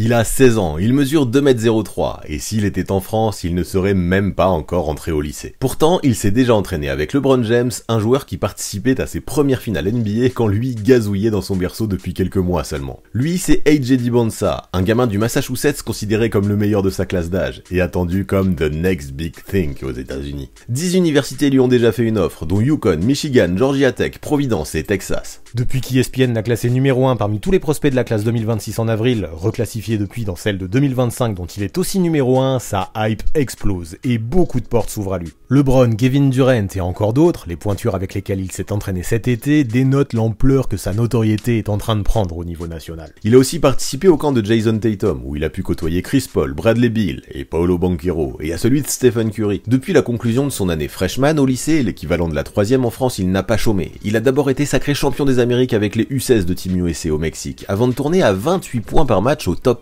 Il a 16 ans, il mesure 2m03, et s'il était en France, il ne serait même pas encore entré au lycée. Pourtant, il s'est déjà entraîné avec LeBron James, un joueur qui participait à ses premières finales NBA quand lui gazouillait dans son berceau depuis quelques mois seulement. Lui, c'est AJ Dibonsa, un gamin du Massachusetts considéré comme le meilleur de sa classe d'âge, et attendu comme the next big thing aux États-Unis. 10 universités lui ont déjà fait une offre, dont Yukon, Michigan, Georgia Tech, Providence et Texas. Depuis qu'ESPN l'a classé numéro 1 parmi tous les prospects de la classe 2026 en avril, reclassifié depuis dans celle de 2025 dont il est aussi numéro 1, sa hype explose et beaucoup de portes s'ouvrent à lui. LeBron, Kevin Durant et encore d'autres, les pointures avec lesquelles il s'est entraîné cet été, dénotent l'ampleur que sa notoriété est en train de prendre au niveau national. Il a aussi participé au camp de Jason Tatum, où il a pu côtoyer Chris Paul, Bradley Beal et Paolo Banquero, et à celui de Stephen Curry. Depuis la conclusion de son année freshman au lycée, l'équivalent de la troisième en France, il n'a pas chômé. Il a d'abord été sacré champion des Amériques avec les U16 de Team USA au Mexique, avant de tourner à 28 points par match au top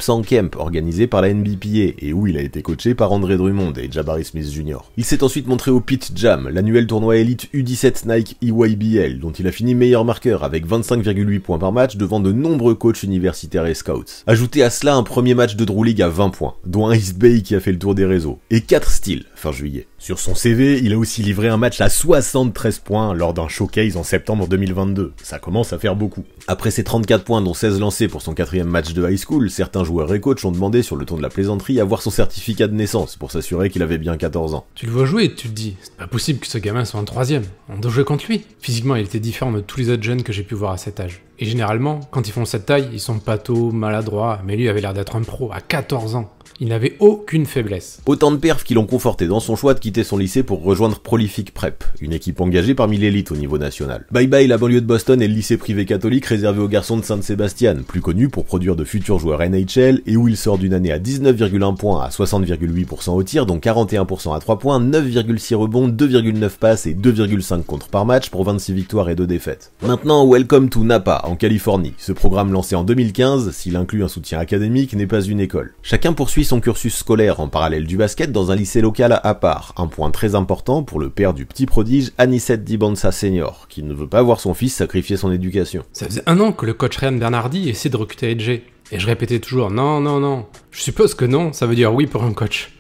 organisé par la NBPA et où il a été coaché par André Drummond et Jabari Smith Jr. Il s'est ensuite montré au Pit Jam, l'annuel tournoi élite U17 Nike EYBL, dont il a fini meilleur marqueur avec 25,8 points par match devant de nombreux coachs universitaires et scouts. Ajoutez à cela un premier match de Drew League à 20 points, dont un East Bay qui a fait le tour des réseaux, et 4 styles fin juillet. Sur son CV, il a aussi livré un match à 73 points lors d'un showcase en septembre 2022. Ça commence à faire beaucoup. Après ses 34 points dont 16 lancés pour son quatrième match de high school, certains joueurs et coach ont demandé sur le ton de la plaisanterie à voir son certificat de naissance pour s'assurer qu'il avait bien 14 ans. Tu le vois jouer et tu te dis, c'est pas possible que ce gamin soit un troisième. On doit jouer contre lui. Physiquement, il était différent de tous les autres jeunes que j'ai pu voir à cet âge. Et généralement, quand ils font cette taille, ils sont pato, maladroits, mais lui avait l'air d'être un pro à 14 ans. Il n'avait aucune faiblesse. Autant de perfs qui l'ont conforté dans son choix de quitter son lycée pour rejoindre Prolific Prep, une équipe engagée parmi l'élite au niveau national. Bye bye la banlieue de Boston et le lycée privé catholique réservé aux garçons de Saint-Sébastien, plus connu pour produire de futurs joueurs NHL et où il sort d'une année à 19,1 points à 60,8% au tir, dont 41% à 3 points, 9,6 rebonds, 2,9 passes et 2,5 contre par match pour 26 victoires et 2 défaites. Maintenant, welcome to Napa, en Californie. Ce programme lancé en 2015, s'il inclut un soutien académique, n'est pas une école. Chacun poursuit son cursus scolaire en parallèle du basket dans un lycée local à part, un point très important pour le père du petit prodige Anisette Dibansa Senior, qui ne veut pas voir son fils sacrifier son éducation. Ça faisait un an que le coach Ryan Bernardi essayait de recruter AJ, et je répétais toujours non, non, non. Je suppose que non, ça veut dire oui pour un coach.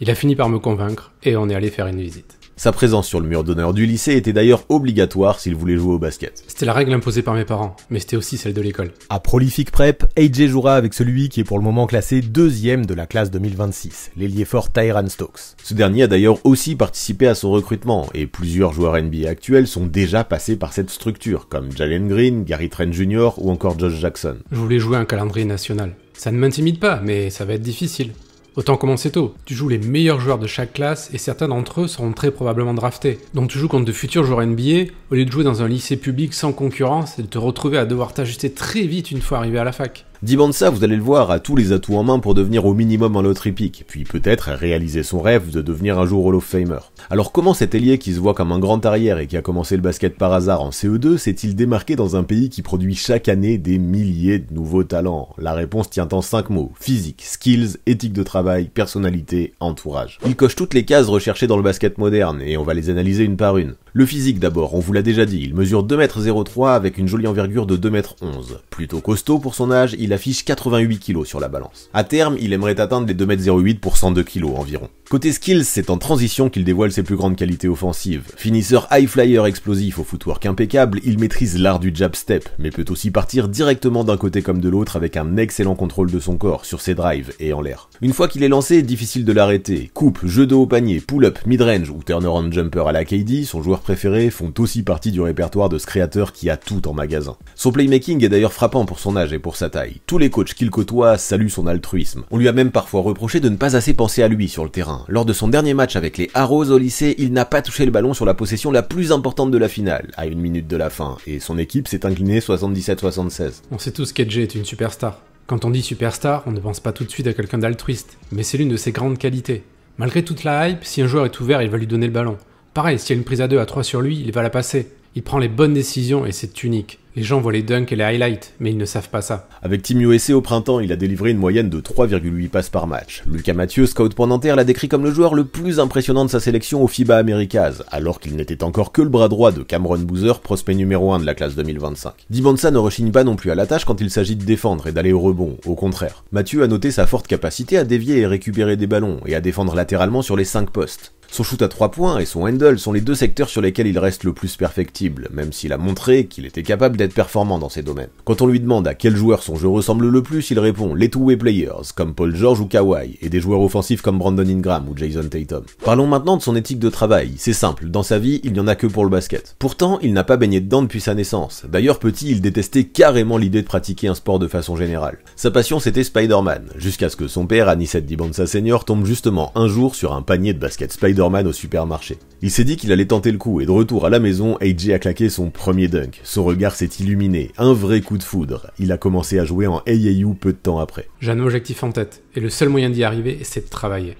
Il a fini par me convaincre, et on est allé faire une visite. Sa présence sur le mur d'honneur du lycée était d'ailleurs obligatoire s'il voulait jouer au basket. C'était la règle imposée par mes parents, mais c'était aussi celle de l'école. À prolifique prep, AJ jouera avec celui qui est pour le moment classé deuxième de la classe 2026, l'ailier fort Tyran Stokes. Ce dernier a d'ailleurs aussi participé à son recrutement, et plusieurs joueurs NBA actuels sont déjà passés par cette structure, comme Jalen Green, Gary Trent Jr. ou encore Josh Jackson. Je voulais jouer un calendrier national. Ça ne m'intimide pas, mais ça va être difficile. Autant commencer tôt. Tu joues les meilleurs joueurs de chaque classe et certains d'entre eux seront très probablement draftés. Donc tu joues contre de futurs joueurs NBA au lieu de jouer dans un lycée public sans concurrence et de te retrouver à devoir t'ajuster très vite une fois arrivé à la fac ça, vous allez le voir, a tous les atouts en main pour devenir au minimum un autre pick, puis peut-être réaliser son rêve de devenir un jour Hall of Famer. Alors comment cet ailier qui se voit comme un grand arrière et qui a commencé le basket par hasard en CE2 s'est-il démarqué dans un pays qui produit chaque année des milliers de nouveaux talents La réponse tient en 5 mots. Physique, skills, éthique de travail, personnalité, entourage. Il coche toutes les cases recherchées dans le basket moderne et on va les analyser une par une. Le physique d'abord, on vous l'a déjà dit, il mesure 2m03 avec une jolie envergure de 2m11. Plutôt costaud pour son âge, il affiche 88 kg sur la balance. À terme, il aimerait atteindre les 2m08 pour 102 kg environ. Côté skills, c'est en transition qu'il dévoile ses plus grandes qualités offensives. Finisseur high flyer explosif au footwork impeccable, il maîtrise l'art du jab step, mais peut aussi partir directement d'un côté comme de l'autre avec un excellent contrôle de son corps sur ses drives et en l'air. Une fois qu'il est lancé, difficile de l'arrêter. Coupe, jeu de haut panier, pull-up, mid-range ou turnaround jumper à la KD, son joueur préférés font aussi partie du répertoire de ce créateur qui a tout en magasin. Son playmaking est d'ailleurs frappant pour son âge et pour sa taille. Tous les coachs qu'il côtoie saluent son altruisme. On lui a même parfois reproché de ne pas assez penser à lui sur le terrain. Lors de son dernier match avec les Arrows au lycée, il n'a pas touché le ballon sur la possession la plus importante de la finale, à une minute de la fin, et son équipe s'est inclinée 77-76. On sait tous qu'Edge est une superstar. Quand on dit superstar, on ne pense pas tout de suite à quelqu'un d'altruiste, mais c'est l'une de ses grandes qualités. Malgré toute la hype, si un joueur est ouvert, il va lui donner le ballon. Pareil, s'il y a une prise à 2, à 3 sur lui, il va la passer. Il prend les bonnes décisions et c'est unique. Les gens voient les dunks et les highlights, mais ils ne savent pas ça. Avec Team USA au printemps, il a délivré une moyenne de 3,8 passes par match. Lucas Mathieu, scout pour l'a décrit comme le joueur le plus impressionnant de sa sélection au FIBA Americas, alors qu'il n'était encore que le bras droit de Cameron Boozer, prospect numéro 1 de la classe 2025. Dibansa ne rechigne pas non plus à la tâche quand il s'agit de défendre et d'aller au rebond, au contraire. Mathieu a noté sa forte capacité à dévier et récupérer des ballons, et à défendre latéralement sur les 5 postes. Son shoot à 3 points et son handle sont les deux secteurs sur lesquels il reste le plus perfectible, même s'il a montré qu'il était capable d'être performant dans ces domaines. Quand on lui demande à quel joueur son jeu ressemble le plus, il répond les two-way players, comme Paul George ou Kawhi, et des joueurs offensifs comme Brandon Ingram ou Jason Tatum. Parlons maintenant de son éthique de travail. C'est simple, dans sa vie, il n'y en a que pour le basket. Pourtant, il n'a pas baigné dedans depuis sa naissance. D'ailleurs, petit, il détestait carrément l'idée de pratiquer un sport de façon générale. Sa passion, c'était Spider-Man, jusqu'à ce que son père, Anisette Dibansa Senior, tombe justement un jour sur un panier de basket Spider-Man au supermarché. Il s'est dit qu'il allait tenter le coup, et de retour à la maison, AJ a claqué son premier dunk. Son regard s'est illuminé, un vrai coup de foudre. Il a commencé à jouer en AAU peu de temps après. J'ai un objectif en tête, et le seul moyen d'y arriver, c'est de travailler.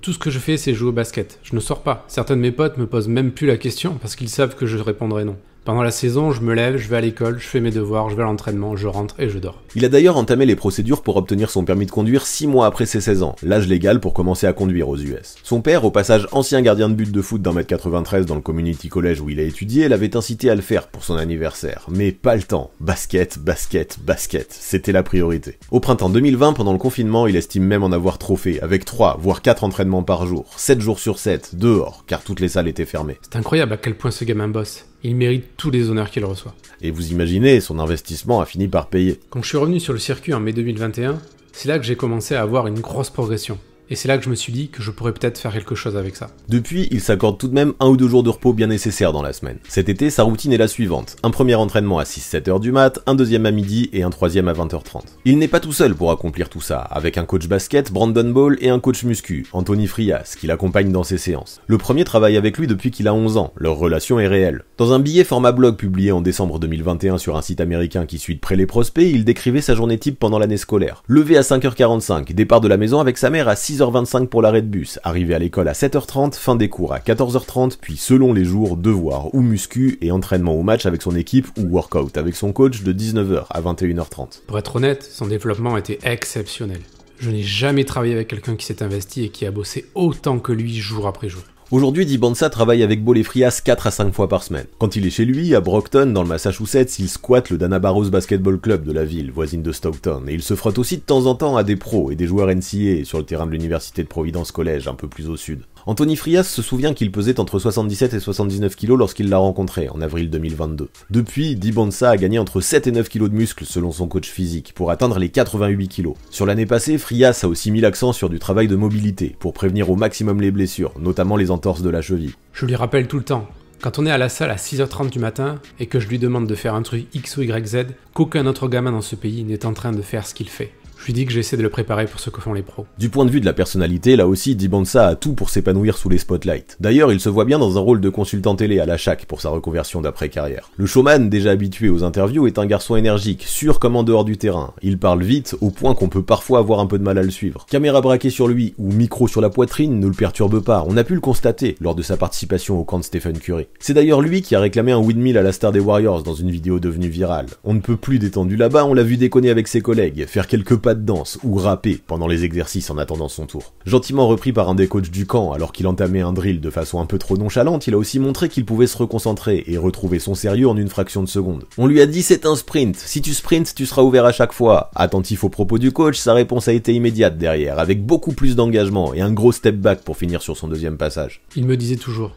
Tout ce que je fais, c'est jouer au basket. Je ne sors pas. Certains de mes potes me posent même plus la question parce qu'ils savent que je répondrai non. Pendant la saison, je me lève, je vais à l'école, je fais mes devoirs, je vais à l'entraînement, je rentre et je dors. Il a d'ailleurs entamé les procédures pour obtenir son permis de conduire 6 mois après ses 16 ans, l'âge légal pour commencer à conduire aux US. Son père, au passage ancien gardien de but de foot d'un mètre 93 dans le community college où il a étudié, l'avait incité à le faire pour son anniversaire. Mais pas le temps. Basket, basket, basket. C'était la priorité. Au printemps 2020, pendant le confinement, il estime même en avoir trop fait, avec 3, voire 4 entraînements par jour, 7 jours sur 7, dehors, car toutes les salles étaient fermées. C'est incroyable à quel point ce gamin bosse il mérite tous les honneurs qu'il reçoit. Et vous imaginez, son investissement a fini par payer. Quand je suis revenu sur le circuit en mai 2021, c'est là que j'ai commencé à avoir une grosse progression. Et c'est là que je me suis dit que je pourrais peut-être faire quelque chose avec ça. Depuis, il s'accorde tout de même un ou deux jours de repos bien nécessaires dans la semaine. Cet été, sa routine est la suivante. Un premier entraînement à 6-7 heures du mat, un deuxième à midi et un troisième à 20h30. Il n'est pas tout seul pour accomplir tout ça, avec un coach basket, Brandon Ball, et un coach muscu, Anthony Frias, qui l'accompagne dans ses séances. Le premier travaille avec lui depuis qu'il a 11 ans, leur relation est réelle. Dans un billet format blog publié en décembre 2021 sur un site américain qui suit de près les prospects, il décrivait sa journée type pendant l'année scolaire. Levé à 5h45, départ de la maison avec sa mère à 6 6h25 pour l'arrêt de bus, arrivé à l'école à 7h30, fin des cours à 14h30, puis selon les jours, devoir ou muscu et entraînement au match avec son équipe ou workout avec son coach de 19h à 21h30. Pour être honnête, son développement était exceptionnel. Je n'ai jamais travaillé avec quelqu'un qui s'est investi et qui a bossé autant que lui jour après jour. Aujourd'hui, Dibansa travaille avec Frias 4 à 5 fois par semaine. Quand il est chez lui, à Brockton, dans le Massachusetts, il squatte le Danabaros Basketball Club de la ville, voisine de Stockton, et il se frotte aussi de temps en temps à des pros et des joueurs NCA sur le terrain de l'université de Providence College, un peu plus au sud. Anthony Frias se souvient qu'il pesait entre 77 et 79 kg lorsqu'il l'a rencontré, en avril 2022. Depuis, Dibonsa a gagné entre 7 et 9 kg de muscles, selon son coach physique, pour atteindre les 88 kg. Sur l'année passée, Frias a aussi mis l'accent sur du travail de mobilité, pour prévenir au maximum les blessures, notamment les entorses de la cheville. Je lui rappelle tout le temps, quand on est à la salle à 6h30 du matin et que je lui demande de faire un truc X ou Z, qu'aucun autre gamin dans ce pays n'est en train de faire ce qu'il fait je lui dis que j'essaie de le préparer pour ce que font les pros. Du point de vue de la personnalité, là aussi, Dibansa a tout pour s'épanouir sous les spotlights. D'ailleurs, il se voit bien dans un rôle de consultant télé à la chaque pour sa reconversion d'après-carrière. Le showman, déjà habitué aux interviews, est un garçon énergique, sûr comme en dehors du terrain. Il parle vite, au point qu'on peut parfois avoir un peu de mal à le suivre. Caméra braquée sur lui ou micro sur la poitrine ne le perturbe pas, on a pu le constater lors de sa participation au camp de Stephen Curry. C'est d'ailleurs lui qui a réclamé un windmill à la star des Warriors dans une vidéo devenue virale. On ne peut plus détendu là-bas, on l'a vu déconner avec ses collègues, faire quelques pas de danse ou rapper pendant les exercices en attendant son tour. Gentiment repris par un des coachs du camp alors qu'il entamait un drill de façon un peu trop nonchalante, il a aussi montré qu'il pouvait se reconcentrer et retrouver son sérieux en une fraction de seconde. On lui a dit c'est un sprint, si tu sprints tu seras ouvert à chaque fois. Attentif aux propos du coach, sa réponse a été immédiate derrière, avec beaucoup plus d'engagement et un gros step back pour finir sur son deuxième passage. Il me disait toujours,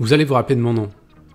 vous allez vous rappeler de mon nom.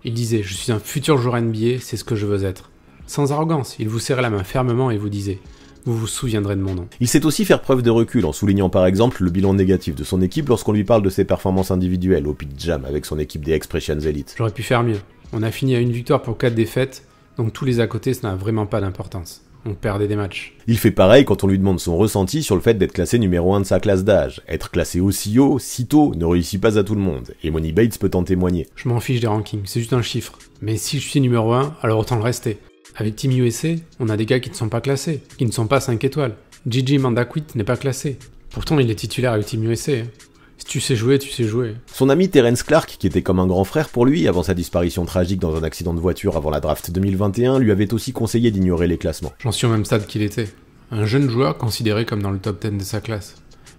Il disait, je suis un futur joueur NBA, c'est ce que je veux être. Sans arrogance, il vous serrait la main fermement et vous disait vous vous souviendrez de mon nom. Il sait aussi faire preuve de recul en soulignant par exemple le bilan négatif de son équipe lorsqu'on lui parle de ses performances individuelles au Pit Jam avec son équipe des Expressions Elite. J'aurais pu faire mieux. On a fini à une victoire pour quatre défaites, donc tous les à côté, ça n'a vraiment pas d'importance on perdait des matchs. Il fait pareil quand on lui demande son ressenti sur le fait d'être classé numéro 1 de sa classe d'âge. Être classé aussi haut, si tôt, ne réussit pas à tout le monde, et Money Bates peut en témoigner. Je m'en fiche des rankings, c'est juste un chiffre. Mais si je suis numéro 1, alors autant le rester. Avec Team USA, on a des gars qui ne sont pas classés, qui ne sont pas 5 étoiles. Gigi Mandaquit n'est pas classé. Pourtant, il est titulaire avec Team USA. Hein. Si tu sais jouer, tu sais jouer. Son ami Terence Clark, qui était comme un grand frère pour lui avant sa disparition tragique dans un accident de voiture avant la draft 2021, lui avait aussi conseillé d'ignorer les classements. J'en suis au même stade qu'il était. Un jeune joueur considéré comme dans le top 10 de sa classe.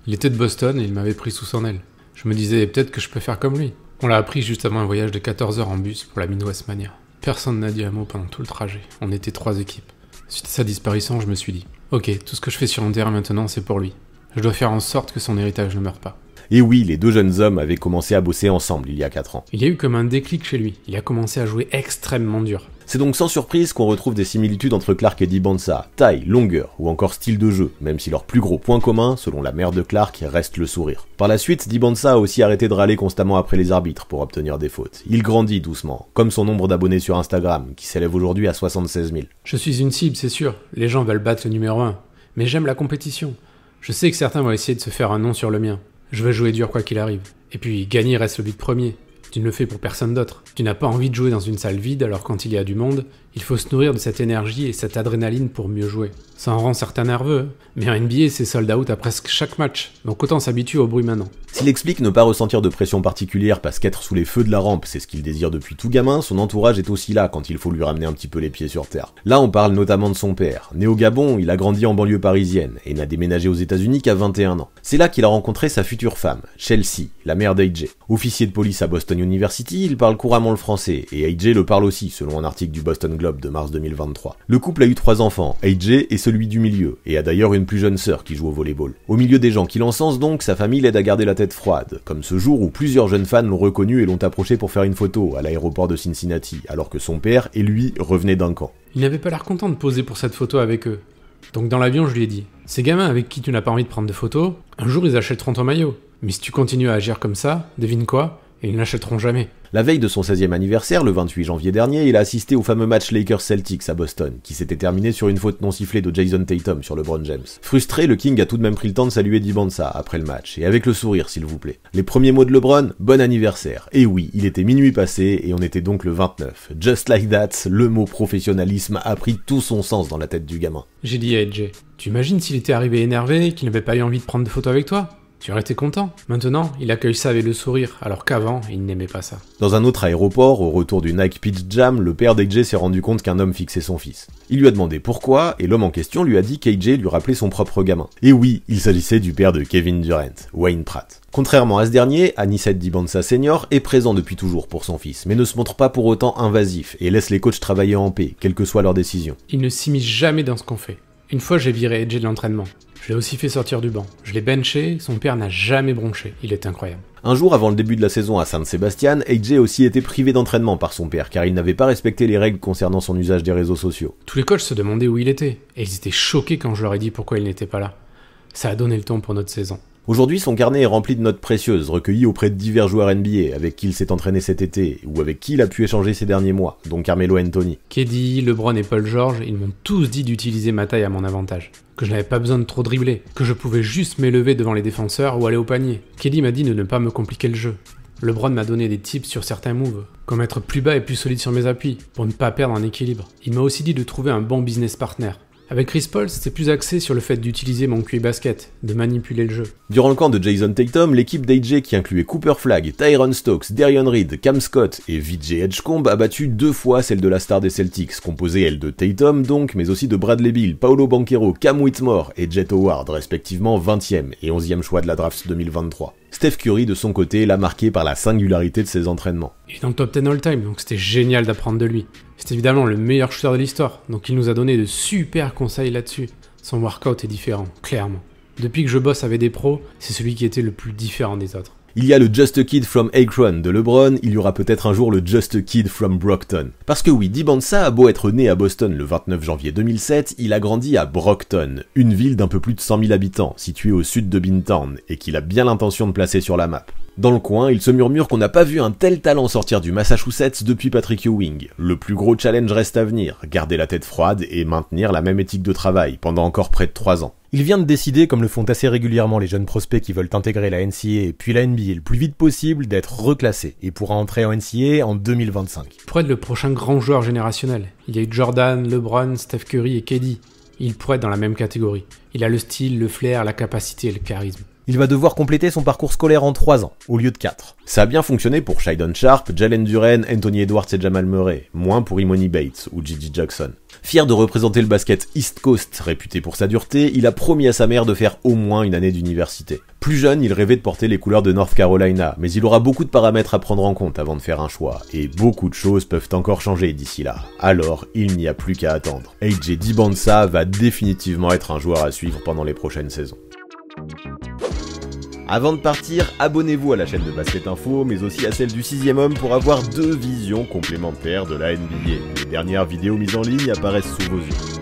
Il était de Boston et il m'avait pris sous son aile. Je me disais peut-être que je peux faire comme lui. On l'a appris juste avant un voyage de 14 heures en bus pour la Midwest Mania. Personne n'a dit un mot pendant tout le trajet. On était trois équipes. Suite à sa disparition, je me suis dit Ok, tout ce que je fais sur terrain maintenant, c'est pour lui. Je dois faire en sorte que son héritage ne meure pas. Et oui, les deux jeunes hommes avaient commencé à bosser ensemble il y a 4 ans. Il y a eu comme un déclic chez lui, il a commencé à jouer extrêmement dur. C'est donc sans surprise qu'on retrouve des similitudes entre Clark et Dibansa, taille, longueur ou encore style de jeu, même si leur plus gros point commun, selon la mère de Clark, reste le sourire. Par la suite, Dibansa a aussi arrêté de râler constamment après les arbitres pour obtenir des fautes. Il grandit doucement, comme son nombre d'abonnés sur Instagram, qui s'élève aujourd'hui à 76 000. Je suis une cible, c'est sûr, les gens veulent battre le numéro 1, mais j'aime la compétition. Je sais que certains vont essayer de se faire un nom sur le mien. Je veux jouer dur quoi qu'il arrive. Et puis, gagner reste le but premier. Tu ne le fais pour personne d'autre. Tu n'as pas envie de jouer dans une salle vide alors quand il y a du monde, il faut se nourrir de cette énergie et cette adrénaline pour mieux jouer. Ça en rend certains nerveux, mais en NBA, c'est sold out à presque chaque match, donc autant s'habituer au bruit maintenant. S'il explique ne pas ressentir de pression particulière parce qu'être sous les feux de la rampe, c'est ce qu'il désire depuis tout gamin, son entourage est aussi là quand il faut lui ramener un petit peu les pieds sur terre. Là, on parle notamment de son père. Né au Gabon, il a grandi en banlieue parisienne et n'a déménagé aux États-Unis qu'à 21 ans. C'est là qu'il a rencontré sa future femme, Chelsea, la mère d'AJ. Officier de police à Boston University, il parle couramment le français et AJ le parle aussi, selon un article du Boston Globe de mars 2023. Le couple a eu trois enfants, AJ et celui du milieu, et a d'ailleurs une plus jeune sœur qui joue au volleyball. Au milieu des gens qui l'encensent donc, sa famille l'aide à garder la tête froide, comme ce jour où plusieurs jeunes fans l'ont reconnu et l'ont approché pour faire une photo à l'aéroport de Cincinnati, alors que son père et lui revenaient d'un camp. Il n'avait pas l'air content de poser pour cette photo avec eux. Donc dans l'avion, je lui ai dit Ces gamins avec qui tu n'as pas envie de prendre de photos, un jour ils achèteront ton maillot. Mais si tu continues à agir comme ça, devine quoi et ils n'achèteront jamais. La veille de son 16e anniversaire, le 28 janvier dernier, il a assisté au fameux match Lakers-Celtics à Boston, qui s'était terminé sur une faute non sifflée de Jason Tatum sur LeBron James. Frustré, le King a tout de même pris le temps de saluer Dibansa après le match, et avec le sourire s'il vous plaît. Les premiers mots de LeBron, bon anniversaire. Et oui, il était minuit passé, et on était donc le 29. Just like that, le mot professionnalisme a pris tout son sens dans la tête du gamin. J'ai dit à Edge, imagines s'il était arrivé énervé, qu'il n'avait pas eu envie de prendre de photos avec toi tu aurais été content. Maintenant, il accueille ça avec le sourire, alors qu'avant, il n'aimait pas ça. Dans un autre aéroport, au retour du Nike Pitch Jam, le père d'AJ s'est rendu compte qu'un homme fixait son fils. Il lui a demandé pourquoi, et l'homme en question lui a dit qu'AJ lui rappelait son propre gamin. Et oui, il s'agissait du père de Kevin Durant, Wayne Pratt. Contrairement à ce dernier, Anissette Dibansa Senior est présent depuis toujours pour son fils, mais ne se montre pas pour autant invasif et laisse les coachs travailler en paix, quelle que soit leur décision. Il ne s'immisce jamais dans ce qu'on fait. Une fois, j'ai viré AJ de l'entraînement. Je l'ai aussi fait sortir du banc. Je l'ai benché, son père n'a jamais bronché. Il est incroyable. Un jour avant le début de la saison à Saint-Sébastien, AJ a aussi été privé d'entraînement par son père car il n'avait pas respecté les règles concernant son usage des réseaux sociaux. Tous les coachs se demandaient où il était et ils étaient choqués quand je leur ai dit pourquoi il n'était pas là. Ça a donné le temps pour notre saison. Aujourd'hui, son carnet est rempli de notes précieuses recueillies auprès de divers joueurs NBA avec qui il s'est entraîné cet été ou avec qui il a pu échanger ces derniers mois, dont Carmelo Anthony. Keddy, LeBron et Paul George, ils m'ont tous dit d'utiliser ma taille à mon avantage, que je n'avais pas besoin de trop dribbler, que je pouvais juste m'élever devant les défenseurs ou aller au panier. Keddy m'a dit de ne pas me compliquer le jeu. LeBron m'a donné des tips sur certains moves, comme être plus bas et plus solide sur mes appuis, pour ne pas perdre un équilibre. Il m'a aussi dit de trouver un bon business partner, avec Chris Paul, c'était plus axé sur le fait d'utiliser mon QI basket, de manipuler le jeu. Durant le camp de Jason Tatum, l'équipe d'AJ qui incluait Cooper Flag, Tyron Stokes, Darion Reed, Cam Scott et Vijay Edgecombe a battu deux fois celle de la star des Celtics, composée elle de Tatum donc, mais aussi de Bradley Bill, Paolo Banquero, Cam Whitmore et Jet Howard, respectivement 20e et 11e choix de la draft 2023. Steph Curry, de son côté, l'a marqué par la singularité de ses entraînements. Il est dans le top 10 all-time, donc c'était génial d'apprendre de lui c'est évidemment le meilleur shooter de l'histoire, donc il nous a donné de super conseils là-dessus. Son workout est différent, clairement. Depuis que je bosse avec des pros, c'est celui qui était le plus différent des autres. Il y a le Just a Kid from Akron de LeBron, il y aura peut-être un jour le Just a Kid from Brockton. Parce que oui, Dibansa a beau être né à Boston le 29 janvier 2007, il a grandi à Brockton, une ville d'un peu plus de 100 000 habitants, située au sud de Bintown, et qu'il a bien l'intention de placer sur la map. Dans le coin, il se murmure qu'on n'a pas vu un tel talent sortir du Massachusetts depuis Patrick Ewing. Le plus gros challenge reste à venir, garder la tête froide et maintenir la même éthique de travail pendant encore près de 3 ans. Il vient de décider, comme le font assez régulièrement les jeunes prospects qui veulent intégrer la NCA et puis la NBA le plus vite possible, d'être reclassé et pourra entrer en NCA en 2025. Il pourrait être le prochain grand joueur générationnel. Il y a eu Jordan, LeBron, Steph Curry et KD. Il pourrait être dans la même catégorie. Il a le style, le flair, la capacité et le charisme il va devoir compléter son parcours scolaire en 3 ans, au lieu de 4. Ça a bien fonctionné pour Shydon Sharp, Jalen Duren, Anthony Edwards et Jamal Murray, moins pour Imoni Bates ou Gigi Jackson. Fier de représenter le basket East Coast, réputé pour sa dureté, il a promis à sa mère de faire au moins une année d'université. Plus jeune, il rêvait de porter les couleurs de North Carolina, mais il aura beaucoup de paramètres à prendre en compte avant de faire un choix, et beaucoup de choses peuvent encore changer d'ici là. Alors, il n'y a plus qu'à attendre. AJ Dibansa va définitivement être un joueur à suivre pendant les prochaines saisons. Avant de partir, abonnez-vous à la chaîne de Basket Info, mais aussi à celle du 6ème homme pour avoir deux visions complémentaires de la NBA. Les dernières vidéos mises en ligne apparaissent sous vos yeux.